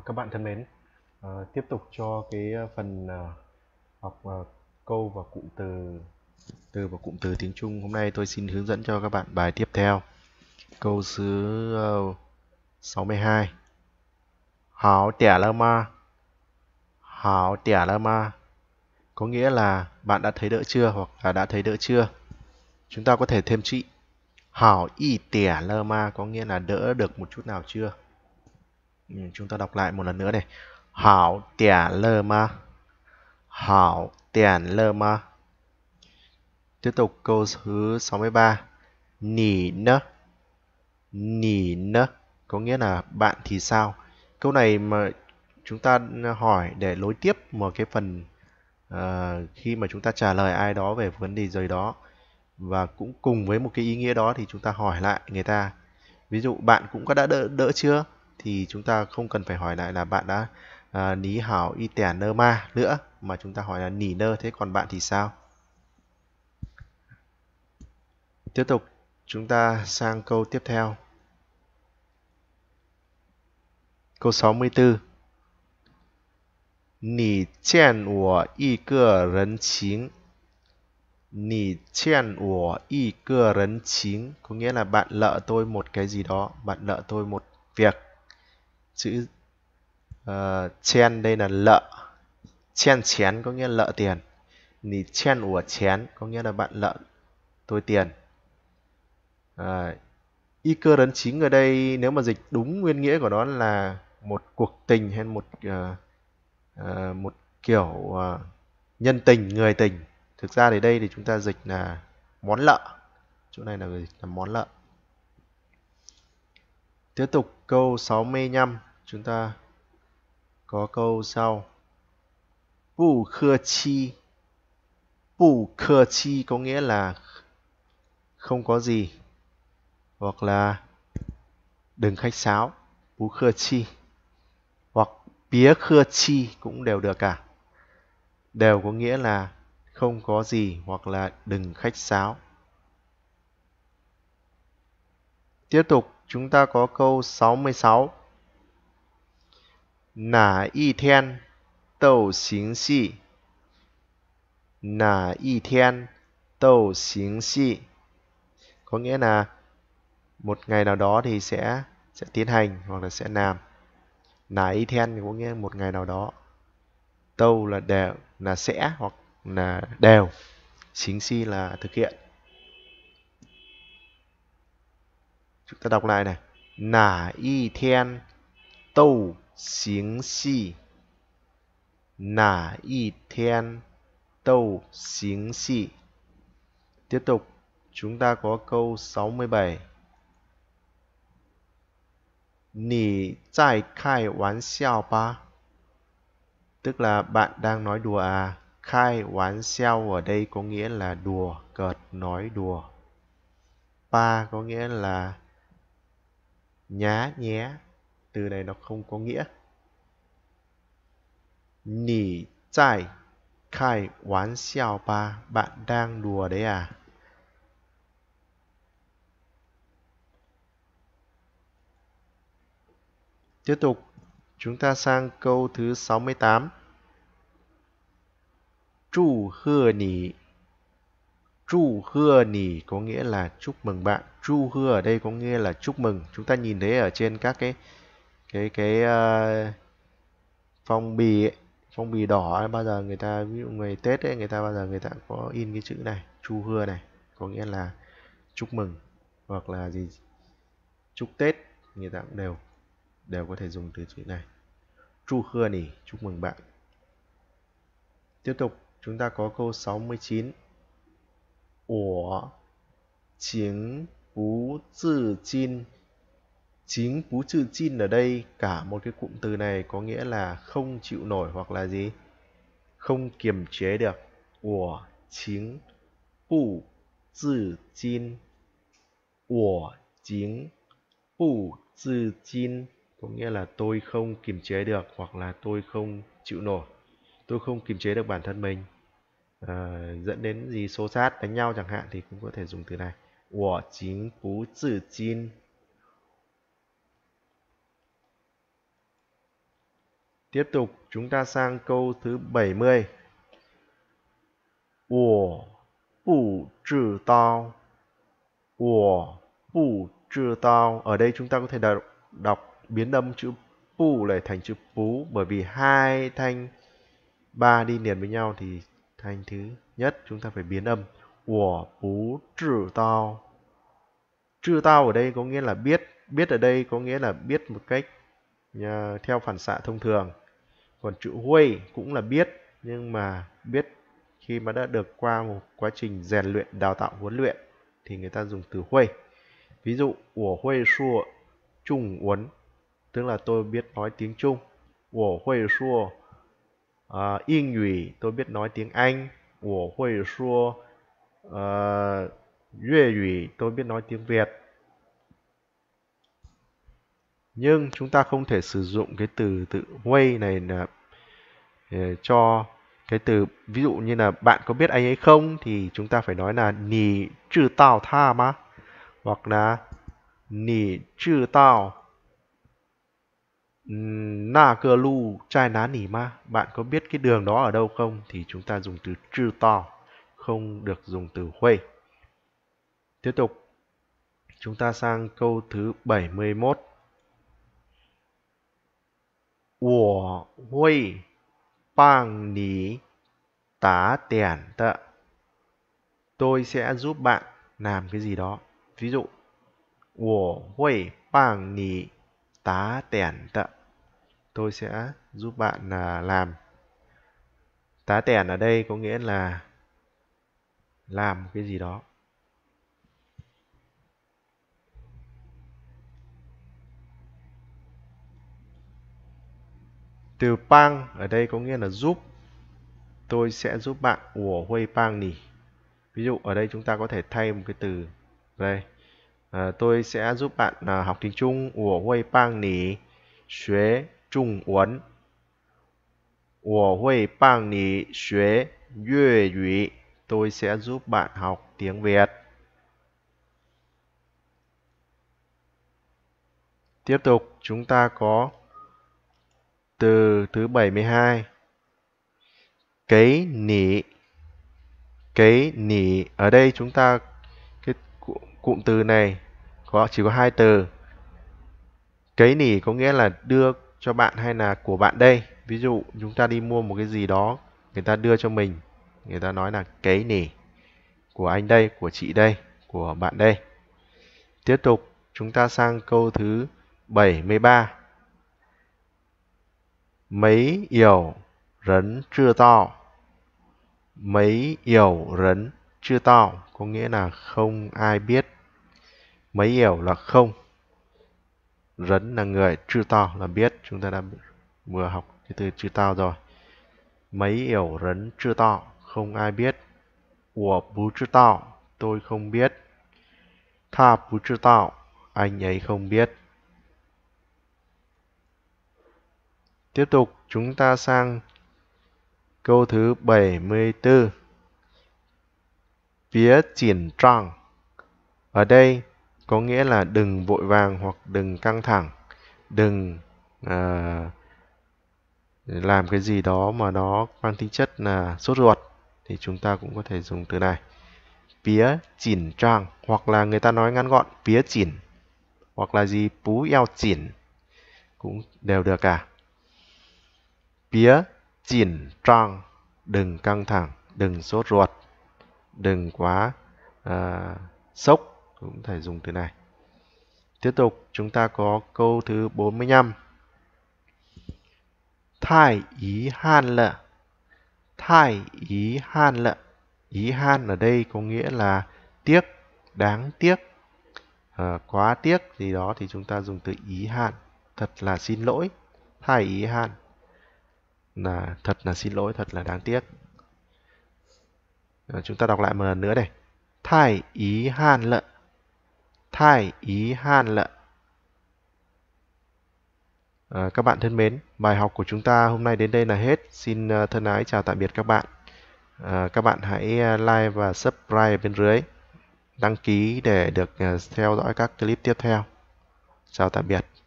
Vâng, các bạn thân mến à, tiếp tục cho cái ờ, phần à, học à, câu và cụm từ từ và cụm từ tiếng Trung hôm nay tôi xin hướng dẫn cho các bạn bài tiếp theo câu số uh, 62 hảo tẻ lơ ma hảo tẻ lơ ma có nghĩa là bạn đã thấy đỡ chưa hoặc là đã thấy đỡ chưa chúng ta có thể thêm chữ hảo y tẻ lơ ma có nghĩa là đỡ được một chút nào chưa chúng ta đọc lại một lần nữa này hảo tẻ lơ ma hảo tiền lơ ma tiếp tục câu thứ 63 nỉ nơ nỉ nơ có nghĩa là bạn thì sao câu này mà chúng ta hỏi để nối tiếp một cái phần uh, khi mà chúng ta trả lời ai đó về vấn đề rời đó và cũng cùng với một cái ý nghĩa đó thì chúng ta hỏi lại người ta ví dụ bạn cũng có đã đỡ đỡ chưa thì chúng ta không cần phải hỏi lại là bạn đã à, ní hảo y tẻ nơ ma nữa mà chúng ta hỏi là nỉ nơ thế còn bạn thì sao tiếp tục chúng ta sang câu tiếp theo câu 64 Nì chèn wǒ yì ge rén qǐng. Nì chèn wǒ yì ge rén qǐng có nghĩa là bạn nợ tôi một cái gì đó, bạn nợ tôi một việc chữ uh, chen đây là lợ chen chén có nghĩa là lợ tiền nì chen ủa chén có nghĩa là bạn lợ tôi tiền à, y cơ đấn chính ở đây nếu mà dịch đúng nguyên nghĩa của nó là một cuộc tình hay một uh, uh, một kiểu uh, nhân tình người tình thực ra thì đây thì chúng ta dịch là món lợ chỗ này là, là món lợ tiếp tục câu 65 chúng ta có câu sau bù khơ chi bù khơ chi có nghĩa là không có gì hoặc là đừng khách sáo bú khơ chi hoặc bía khơ chi cũng đều được cả đều có nghĩa là không có gì hoặc là đừng khách sáo tiếp tục chúng ta có câu 66 thiên thiên 哪一天都行戏？哪一天都行戏? Có nghĩa là một ngày nào đó thì sẽ sẽ tiến hành hoặc là sẽ làm. Nà y thiên có nghĩa một ngày nào đó. Tâu là đều, là sẽ hoặc là đều. Chính si là thực hiện. Chúng ta đọc lại này. Nà y thiên tâu xì, xì. Tiếp tục, chúng ta có câu 67. Nì zài khai wán xiao ba. Tức là bạn đang nói đùa à. Khai wán xiao ở đây có nghĩa là đùa, cợt nói đùa. Ba có nghĩa là nhá nhé từ này nó không có nghĩa nỉ tại khai quán xiao ba bạn đang đùa đấy à tiếp tục chúng ta sang câu thứ 68 chu hơ nỉ chu hơ nỉ có nghĩa là chúc mừng bạn chu hơ ở đây có nghĩa là chúc mừng chúng ta nhìn thấy ở trên các cái cái cái uh, phong bì ấy, phong bì đỏ ấy, bao giờ người ta ví dụ ngày tết ấy người ta bao giờ người ta có in cái chữ này chu hưa này có nghĩa là chúc mừng hoặc là gì chúc tết người ta cũng đều đều có thể dùng từ chữ này chu hưa nỉ chúc mừng bạn tiếp tục chúng ta có câu 69 của chính bú tự chinh chính cú trừ chin ở đây cả một cái cụm từ này có nghĩa là không chịu nổi hoặc là gì không kiềm chế được của chính bù tự chin của chính bù tự chin có nghĩa là tôi không kiềm chế được hoặc là tôi không chịu nổi tôi không kiềm chế được bản thân mình à, dẫn đến gì xô xát đánh nhau chẳng hạn thì cũng có thể dùng từ này của chính cú tự chin Tiếp tục chúng ta sang câu thứ 70. Wo bu zhi tao. Wo bu zhi tao. Ở đây chúng ta có thể đọc, đọc biến âm chữ pu lại thành chữ pú bởi vì hai thanh ba đi liền với nhau thì thanh thứ nhất chúng ta phải biến âm. Wo bu zhi tao. Zhi tao ở đây có nghĩa là biết, biết ở đây có nghĩa là biết một cách à, theo phản xạ thông thường còn chữ huê cũng là biết nhưng mà biết khi mà đã được qua một quá trình rèn luyện đào tạo huấn luyện thì người ta dùng từ huê ví dụ của huê xua Trung Uấn tức là tôi biết nói tiếng Trung của huê xua uh, Yên Nhủy tôi biết nói tiếng Anh của huê xua uh, à, Yue Nhủy tôi biết nói tiếng Việt nhưng chúng ta không thể sử dụng cái từ tự way này là ờ, cho cái từ ví dụ như là bạn có biết anh ấy không thì chúng ta phải nói là nì chữ tao tha mà hoặc là nì chữ tao na cơ lu chai ná nỉ ma bạn có biết cái đường đó ở đâu không thì chúng ta dùng từ chữ tao không được dùng từ huê tiếp tục chúng ta sang câu thứ 71我会帮你打点的。Tôi sẽ giúp bạn làm cái gì đó. Ví dụ, 我会帮你打点的。Tôi sẽ giúp bạn à, làm. Tá tẻn ở đây có nghĩa là làm cái gì đó. từ pang ở đây có nghĩa là giúp tôi sẽ giúp bạn của huê pang nỉ ví dụ ở đây chúng ta có thể thay một cái từ đây à, tôi sẽ giúp bạn à, học tiếng trung của huê pang nỉ xuế trung uấn tôi sẽ giúp bạn học tiếng Việt. Tiếp tục, chúng ta có từ thứ 72. kế nỉ. kế nỉ ở đây chúng ta cái cụm từ này có chỉ có hai từ. kế nỉ có nghĩa là đưa cho bạn hay là của bạn đây. Ví dụ chúng ta đi mua một cái gì đó, người ta đưa cho mình, người ta nói là kế nỉ của anh đây, của chị đây, của bạn đây. Tiếp tục chúng ta sang câu thứ 73 mấy hiểu rấn chưa to mấy hiểu rấn chưa to có nghĩa là không ai biết mấy hiểu là không rấn là người chưa to là biết chúng ta đã vừa học cái từ chưa to rồi mấy hiểu rấn chưa to không ai biết của bú chưa to tôi không biết tha bú chưa to anh ấy không biết Tiếp tục chúng ta sang câu thứ 74. Phía triển trang. Ở đây có nghĩa là đừng vội vàng hoặc đừng căng thẳng, đừng uh, làm cái gì đó mà nó mang tính chất là sốt ruột thì chúng ta cũng có thể dùng từ này. Phía chỉnh trang hoặc là người ta nói ngắn gọn phía chỉnh hoặc là gì pú eo chỉnh cũng đều được cả. À? Phía chỉnh trang, đừng căng thẳng, đừng sốt ruột, đừng quá à, sốc, cũng thể dùng từ này. Tiếp tục, chúng ta có câu thứ 45. Thái ý han lợ. Thái ý han lợ. Ý han ở đây có nghĩa là tiếc, đáng tiếc, à, quá tiếc gì đó thì chúng ta dùng từ ý han. Thật là xin lỗi. Thái ý han là thật là xin lỗi thật là đáng tiếc ờ, chúng ta đọc lại một lần nữa đây thai ý han lợ thai ý han lợ ờ, các bạn thân mến bài học của chúng ta hôm nay đến đây là hết xin ờ, thân ái chào tạm biệt các bạn các bạn hãy like và subscribe bên dưới đăng ký để được theo dõi các clip tiếp theo chào tạm biệt